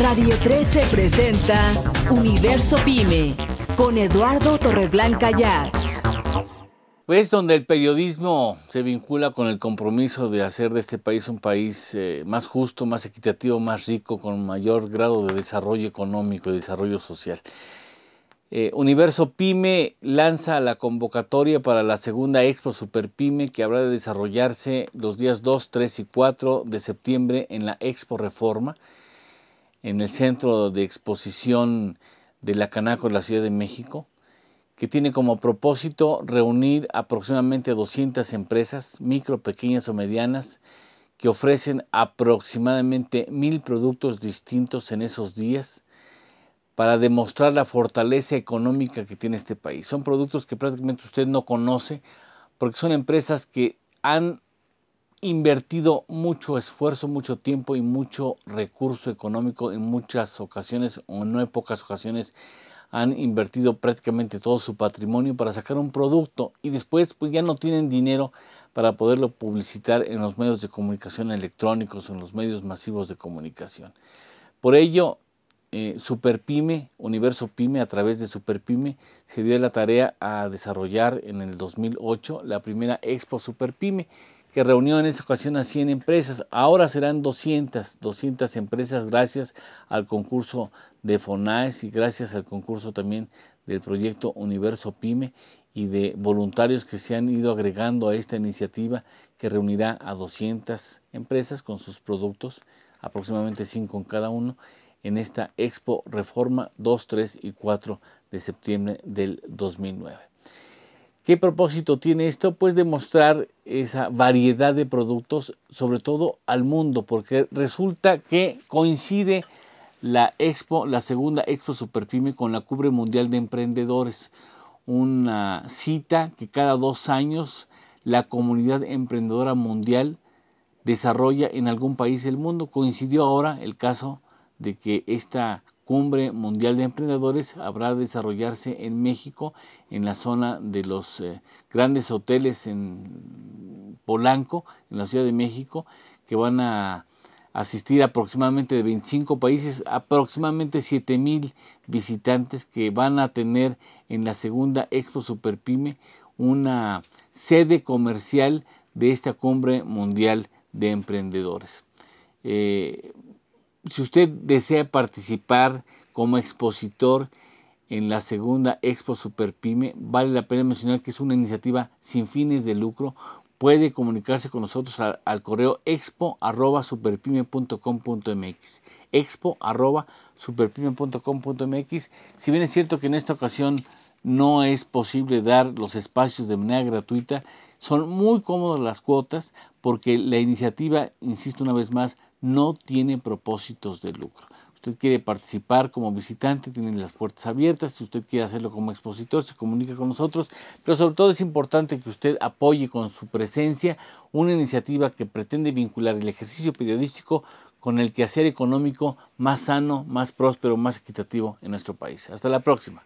Radio 13 presenta Universo Pyme con Eduardo Torreblanca Yax. Es donde el periodismo se vincula con el compromiso de hacer de este país un país eh, más justo, más equitativo, más rico, con mayor grado de desarrollo económico y desarrollo social. Eh, Universo Pyme lanza la convocatoria para la segunda Expo Super Pyme que habrá de desarrollarse los días 2, 3 y 4 de septiembre en la Expo Reforma en el Centro de Exposición de la Canaco de la Ciudad de México, que tiene como propósito reunir aproximadamente 200 empresas, micro, pequeñas o medianas, que ofrecen aproximadamente mil productos distintos en esos días para demostrar la fortaleza económica que tiene este país. Son productos que prácticamente usted no conoce porque son empresas que han invertido mucho esfuerzo, mucho tiempo y mucho recurso económico en muchas ocasiones o no en pocas ocasiones han invertido prácticamente todo su patrimonio para sacar un producto y después pues, ya no tienen dinero para poderlo publicitar en los medios de comunicación electrónicos, o en los medios masivos de comunicación. Por ello, eh, Superpyme, Universo Pyme, a través de Superpyme, se dio la tarea a desarrollar en el 2008 la primera Expo Superpyme, que reunió en esa ocasión a 100 empresas. Ahora serán 200, 200 empresas gracias al concurso de FONAES y gracias al concurso también del proyecto Universo PyME y de voluntarios que se han ido agregando a esta iniciativa que reunirá a 200 empresas con sus productos, aproximadamente 5 en cada uno, en esta Expo Reforma 2, 3 y 4 de septiembre del 2009. ¿Qué propósito tiene esto? Pues demostrar esa variedad de productos, sobre todo al mundo, porque resulta que coincide la expo, la segunda expo Superpyme con la Cubre Mundial de Emprendedores, una cita que cada dos años la comunidad emprendedora mundial desarrolla en algún país del mundo. Coincidió ahora el caso de que esta Cumbre Mundial de Emprendedores habrá de desarrollarse en México, en la zona de los eh, grandes hoteles en Polanco, en la Ciudad de México, que van a asistir aproximadamente de 25 países, aproximadamente 7 mil visitantes que van a tener en la segunda Expo Superpyme una sede comercial de esta cumbre mundial de emprendedores. Eh, si usted desea participar como expositor en la segunda Expo Superpyme, vale la pena mencionar que es una iniciativa sin fines de lucro. Puede comunicarse con nosotros al, correo expo arroba Si bien es cierto que en esta ocasión no es posible dar los espacios de manera gratuita, son muy cómodas las cuotas porque la iniciativa, insisto una vez más, no tiene propósitos de lucro. Usted quiere participar como visitante, tienen las puertas abiertas. Si usted quiere hacerlo como expositor, se comunica con nosotros. Pero sobre todo es importante que usted apoye con su presencia una iniciativa que pretende vincular el ejercicio periodístico con el quehacer económico más sano, más próspero, más equitativo en nuestro país. Hasta la próxima.